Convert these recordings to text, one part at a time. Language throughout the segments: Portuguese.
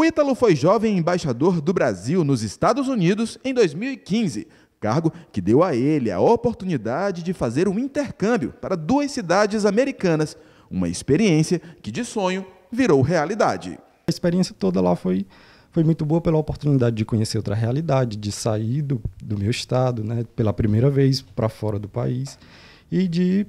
O Ítalo foi jovem embaixador do Brasil nos Estados Unidos em 2015, cargo que deu a ele a oportunidade de fazer um intercâmbio para duas cidades americanas, uma experiência que de sonho virou realidade. A experiência toda lá foi foi muito boa pela oportunidade de conhecer outra realidade, de sair do, do meu estado, né, pela primeira vez para fora do país e de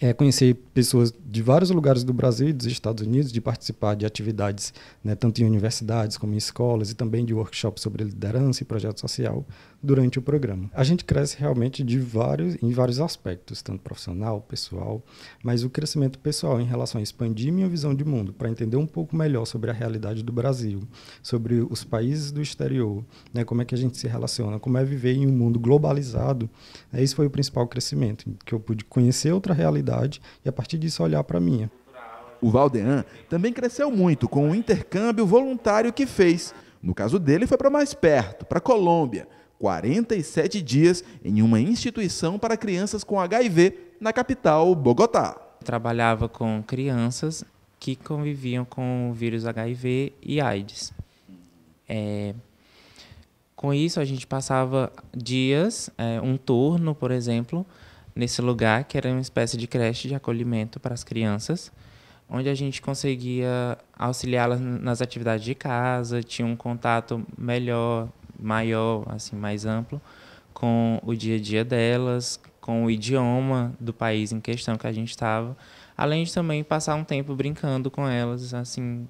é, conhecer pessoas de vários lugares do Brasil e dos Estados Unidos, de participar de atividades, né, tanto em universidades como em escolas, e também de workshops sobre liderança e projeto social durante o programa. A gente cresce realmente de vários, em vários aspectos, tanto profissional, pessoal, mas o crescimento pessoal em relação a expandir minha visão de mundo para entender um pouco melhor sobre a realidade do Brasil, sobre os países do exterior, né, como é que a gente se relaciona, como é viver em um mundo globalizado, né, esse foi o principal crescimento, que eu pude conhecer outra realidade realidade e a partir disso olhar para a minha. O Valdean também cresceu muito com o intercâmbio voluntário que fez. No caso dele, foi para mais perto, para a Colômbia. 47 dias em uma instituição para crianças com HIV na capital, Bogotá. Trabalhava com crianças que conviviam com o vírus HIV e AIDS. É, com isso, a gente passava dias, é, um turno, por exemplo, nesse lugar, que era uma espécie de creche de acolhimento para as crianças, onde a gente conseguia auxiliá-las nas atividades de casa, tinha um contato melhor, maior, assim, mais amplo com o dia a dia delas, com o idioma do país em questão que a gente estava, além de também passar um tempo brincando com elas, assim,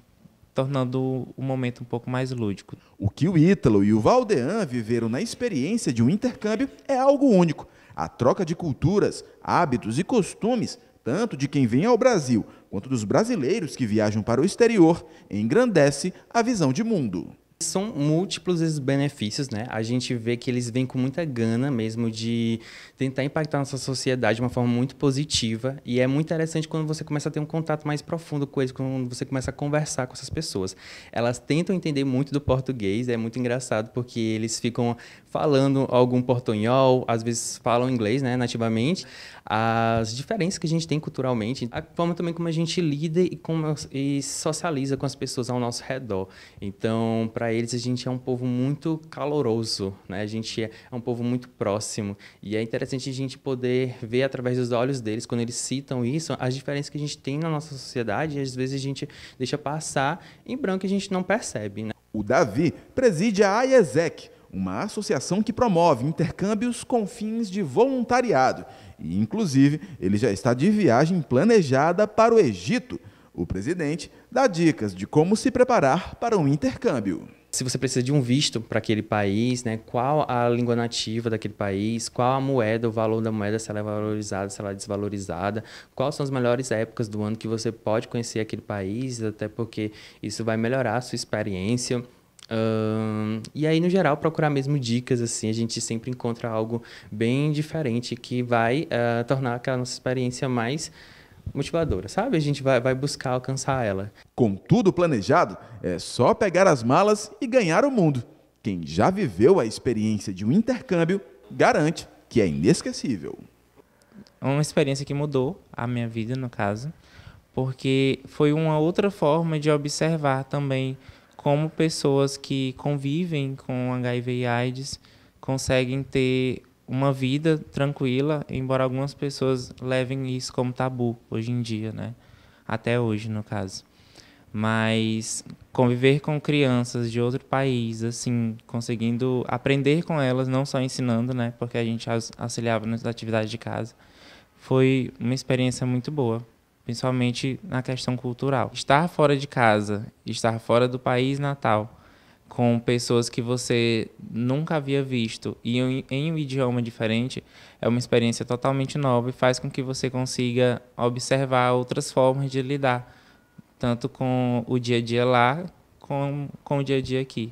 tornando o momento um pouco mais lúdico. O que o Ítalo e o Valdean viveram na experiência de um intercâmbio é algo único. A troca de culturas, hábitos e costumes, tanto de quem vem ao Brasil quanto dos brasileiros que viajam para o exterior, engrandece a visão de mundo são múltiplos esses benefícios, né? A gente vê que eles vêm com muita gana mesmo de tentar impactar nossa sociedade de uma forma muito positiva. E é muito interessante quando você começa a ter um contato mais profundo com eles, quando você começa a conversar com essas pessoas. Elas tentam entender muito do português, é muito engraçado porque eles ficam falando algum portunhol, às vezes falam inglês, né, nativamente. As diferenças que a gente tem culturalmente, a forma também como a gente lida e, como, e socializa com as pessoas ao nosso redor. Então, para eles a gente é um povo muito caloroso, né? A gente é, é um povo muito próximo e é interessante a gente poder ver através dos olhos deles quando eles citam isso as diferenças que a gente tem na nossa sociedade e às vezes a gente deixa passar em branco e a gente não percebe. Né? O Davi preside a AIESEC, uma associação que promove intercâmbios com fins de voluntariado e, inclusive, ele já está de viagem planejada para o Egito. O presidente dá dicas de como se preparar para um intercâmbio. Se você precisa de um visto para aquele país, né? qual a língua nativa daquele país, qual a moeda, o valor da moeda, se ela é valorizada, se ela é desvalorizada, quais são as melhores épocas do ano que você pode conhecer aquele país, até porque isso vai melhorar a sua experiência. e aí, no geral, procurar mesmo dicas, assim, a gente sempre encontra algo bem diferente que vai uh, tornar aquela nossa experiência mais motivadora, sabe? A gente vai, vai buscar alcançar ela. Com tudo planejado, é só pegar as malas e ganhar o mundo. Quem já viveu a experiência de um intercâmbio garante que é inesquecível. É uma experiência que mudou a minha vida, no caso, porque foi uma outra forma de observar também como pessoas que convivem com HIV e AIDS conseguem ter uma vida tranquila, embora algumas pessoas levem isso como tabu hoje em dia, né? Até hoje, no caso. Mas conviver com crianças de outro país, assim, conseguindo aprender com elas, não só ensinando, né? Porque a gente auxiliava nas atividades de casa, foi uma experiência muito boa, principalmente na questão cultural. Estar fora de casa, estar fora do país natal, com pessoas que você nunca havia visto e em, em um idioma diferente é uma experiência totalmente nova e faz com que você consiga observar outras formas de lidar, tanto com o dia a dia lá, com, com o dia a dia aqui.